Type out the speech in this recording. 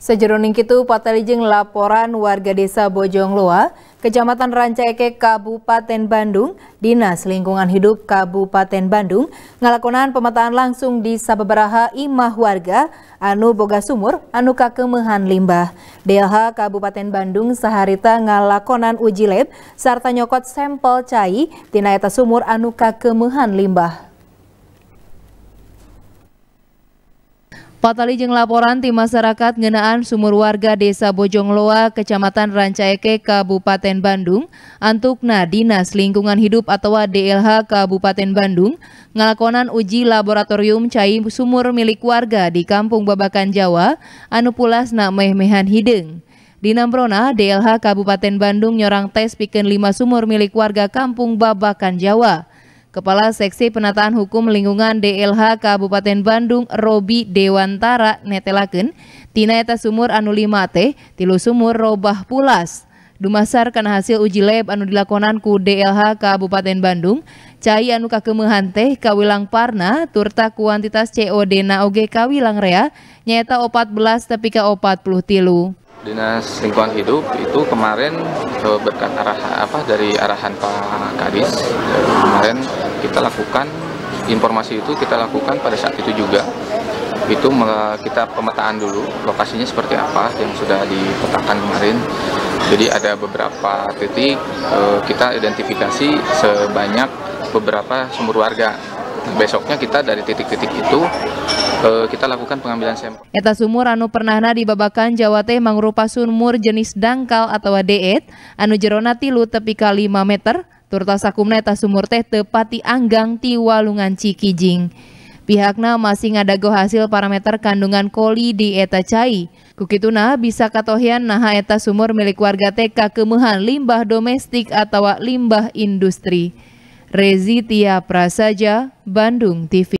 Sejeroning itu patalijeng laporan warga desa Bojongloa, Kecamatan Rancaike, Kabupaten Bandung, Dinas Lingkungan Hidup Kabupaten Bandung, ngalakonan pemetaan langsung di sababaraha imah warga, anu boga sumur, anu kakemehan limbah. DLH Kabupaten Bandung seharita ngalakonan uji lab, serta nyokot sampel cai, tina sumur anu kakemehan limbah. Patali jeng laporan tim masyarakat ngenaan sumur warga Desa Bojongloa, Kecamatan Rancaeke, Kabupaten Bandung, antukna Dinas Lingkungan Hidup atau DLH Kabupaten Bandung, ngalakonan uji laboratorium cai sumur milik warga di Kampung Babakan Jawa, anu pulas na meh-mehan hideng. Di Namprona, DLH Kabupaten Bandung nyorang tes piken lima sumur milik warga Kampung Babakan Jawa. Kepala Seksi Penataan Hukum Lingkungan DLH Kabupaten Bandung Robi Dewantara netelaken tina eta sumur anu 5 teh tilu sumur robah pulas dumasar kana hasil uji lab anu dilakonan ku DLH Kabupaten Bandung cai anu kakeumehan teh kawilang parna turta kuantitas COD na oge kawilang rea nyaeta 14 tepi ka tilu. Dinas Lingkungan Hidup itu kemarin eh, berkat arah apa dari arahan Pak Kadis kemarin kita lakukan informasi itu kita lakukan pada saat itu juga itu kita pemetaan dulu lokasinya seperti apa yang sudah dipetakan kemarin jadi ada beberapa titik eh, kita identifikasi sebanyak beberapa sumber warga besoknya kita dari titik-titik itu Eh, kita lakukan pengambilan sampel. Eta sumur anu pernahna babakan Jawa teh mangrupa sumur jenis dangkal atau deet anu jerona tilu tepi ka 5 meter turta sakumna eta sumur teh tepati anggang ti walungan Cikijing. Pihakna masih ngadago hasil parameter kandungan koli di eta cai. Kukituna bisa katohian naha eta sumur milik warga TK kemuhan limbah domestik atau limbah industri. Rezitia Prasaja, Bandung TV.